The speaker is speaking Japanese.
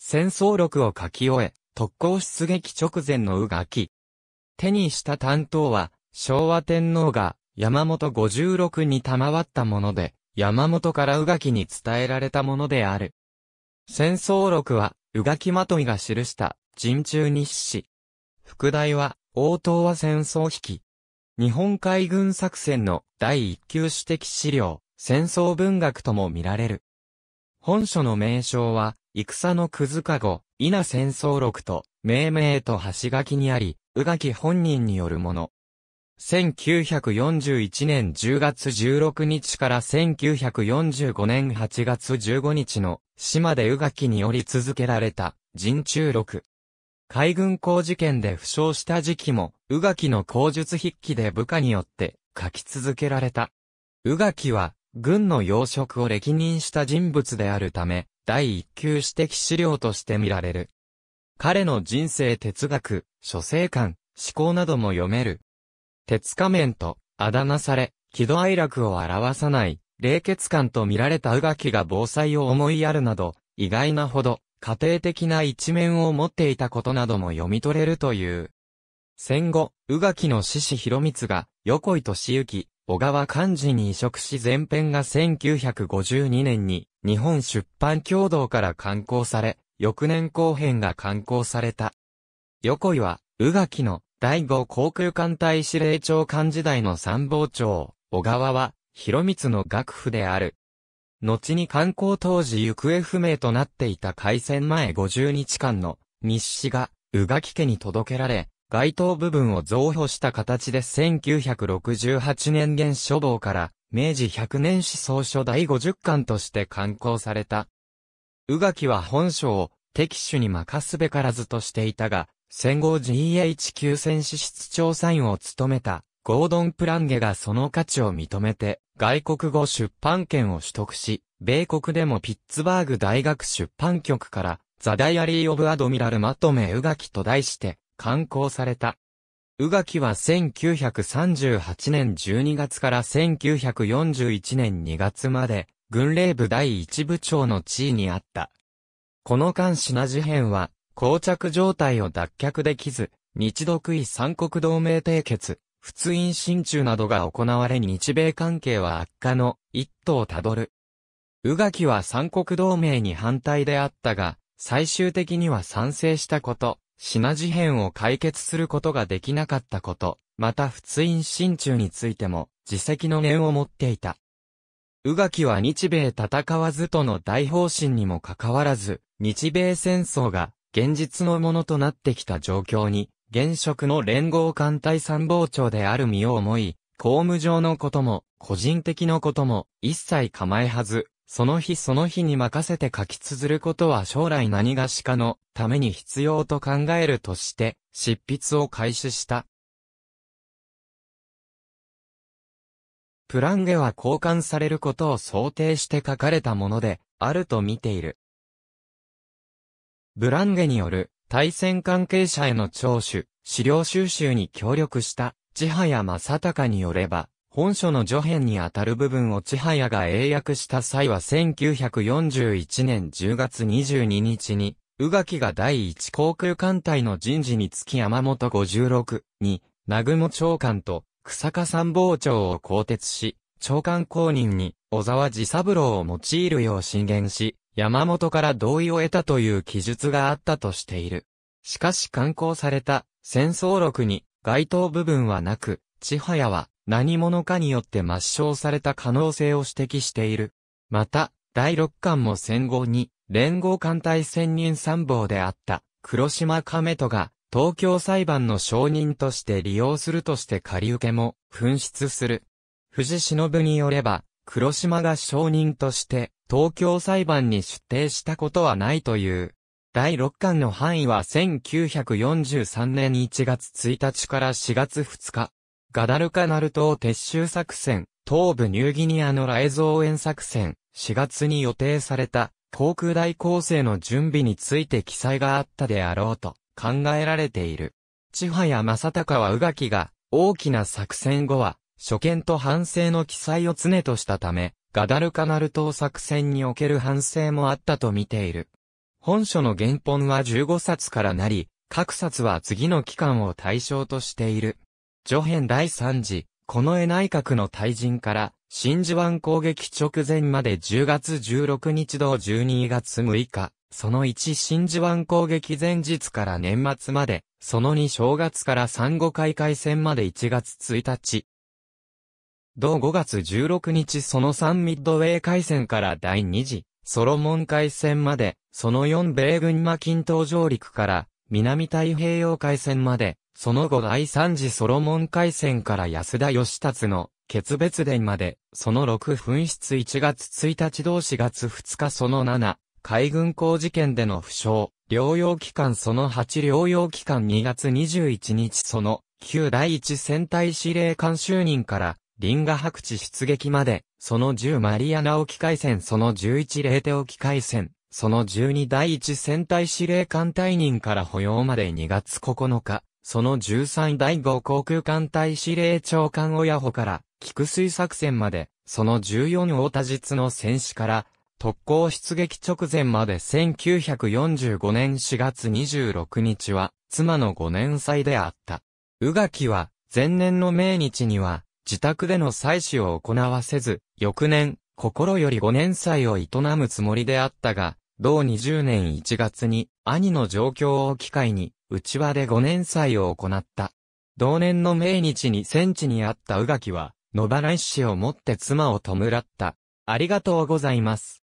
戦争録を書き終え、特攻出撃直前の宇垣。手にした担当は、昭和天皇が山本56に賜ったもので、山本から宇垣に伝えられたものである。戦争録は、宇垣まといが記した、陣中日誌。副題は、応答は戦争引き。日本海軍作戦の第一級指的資料、戦争文学とも見られる。本書の名称は、戦のくずかご、稲戦争録と、命名と橋書きにあり、宇垣本人によるもの。1941年10月16日から1945年8月15日の島で宇垣により続けられた人中録。海軍工事件で負傷した時期も宇垣の口述筆記で部下によって書き続けられた。宇垣は軍の要職を歴任した人物であるため、第一級史的資料として見られる。彼の人生哲学、諸生観、思考なども読める。鉄仮面と、あだ名され、喜怒哀楽を表さない、冷血感と見られた宇垣が防災を思いやるなど、意外なほど、家庭的な一面を持っていたことなども読み取れるという。戦後、宇垣の獅子広光が、横井敏行、小川漢字に移植し前編が1952年に日本出版共同から刊行され、翌年後編が刊行された。横井は、宇垣の第五航空艦隊司令長官時代の参謀長、小川は、広光の学府である。後に観光当時行方不明となっていた開戦前50日間の日誌が宇垣家に届けられ、街頭部分を増補した形で1968年現書房から明治100年史総書第50巻として刊行された。宇垣は本書を敵主に任すべからずとしていたが、戦後 GHQ 戦士室調査員を務めたゴードン・プランゲがその価値を認めて、外国語出版権を取得し、米国でもピッツバーグ大学出版局から、ザ・ダイアリー・オブ・アドミラルまとめうがきと題して、刊行された。宇垣は1938年12月から1941年2月まで、軍令部第一部長の地位にあった。この間品事変は、膠着状態を脱却できず、日独位三国同盟締結、仏印進中などが行われ日米関係は悪化の一途をたどる。宇垣は三国同盟に反対であったが、最終的には賛成したこと、品事変を解決することができなかったこと、また仏印心中についても、自責の念を持っていた。宇垣は日米戦わずとの大方針にもかかわらず、日米戦争が現実のものとなってきた状況に、現職の連合艦隊参謀長である身を思い、公務上のことも、個人的のことも、一切構えはず、その日その日に任せて書き綴ることは将来何がしかのために必要と考えるとして、執筆を開始した。プランゲは交換されることを想定して書かれたもので、あると見ている。ブランゲによる対戦関係者への聴取、資料収集に協力した、千早正隆によれば、本書の序編にあたる部分を千早が英訳した際は1941年10月22日に、宇垣が第一航空艦隊の人事につき山本56に、南雲長官と草加参謀長を更迭し、長官公認に小沢治三郎を用いるよう進言し、山本から同意を得たという記述があったとしている。しかし刊行された戦争録に該当部分はなく、千早は何者かによって抹消された可能性を指摘している。また、第六巻も戦後に、連合艦隊専任参謀であった、黒島亀戸が、東京裁判の証人として利用するとして仮受けも、紛失する。藤忍によれば、黒島が証人として、東京裁判に出廷したことはないという。第六巻の範囲は1943年1月1日から4月2日、ガダルカナル島撤収作戦、東部ニューギニアのライ増援作戦、4月に予定された航空大構成の準備について記載があったであろうと考えられている。千葉や正隆は宇垣が大きな作戦後は初見と反省の記載を常としたため、ガダルカナル島作戦における反省もあったと見ている。本書の原本は15冊からなり、各冊は次の期間を対象としている。上編第3次、この絵内閣の退陣から、真珠湾攻撃直前まで10月16日同12月6日、その1真珠湾攻撃前日から年末まで、その2正月から産後開会戦まで1月1日。同5月16日その3ミッドウェー海戦から第2次、ソロモン海戦まで、その4米軍マキン島上陸から、南太平洋海戦まで、その後第3次ソロモン海戦から安田義達の決別伝まで、その6紛失1月1日同4月2日その7、海軍工事件での負傷、療養期間その8療養期間2月21日その旧第1戦隊司令官就任から、リンガ白地出撃まで、その10マリアナ沖海戦その11レーテ沖海戦、その12第1戦隊司令官退任から保養まで2月9日、その13第5航空艦隊司令長官親保から、菊水作戦まで、その14大田実の戦死から、特攻出撃直前まで1945年4月26日は、妻の5年祭であった。宇垣は、前年の命日には、自宅での祭祀を行わせず、翌年、心より5年祭を営むつもりであったが、同20年1月に、兄の状況を機会に、内輪で5年祭を行った。同年の命日に戦地にあった宇垣は、野原一子をもって妻を弔った。ありがとうございます。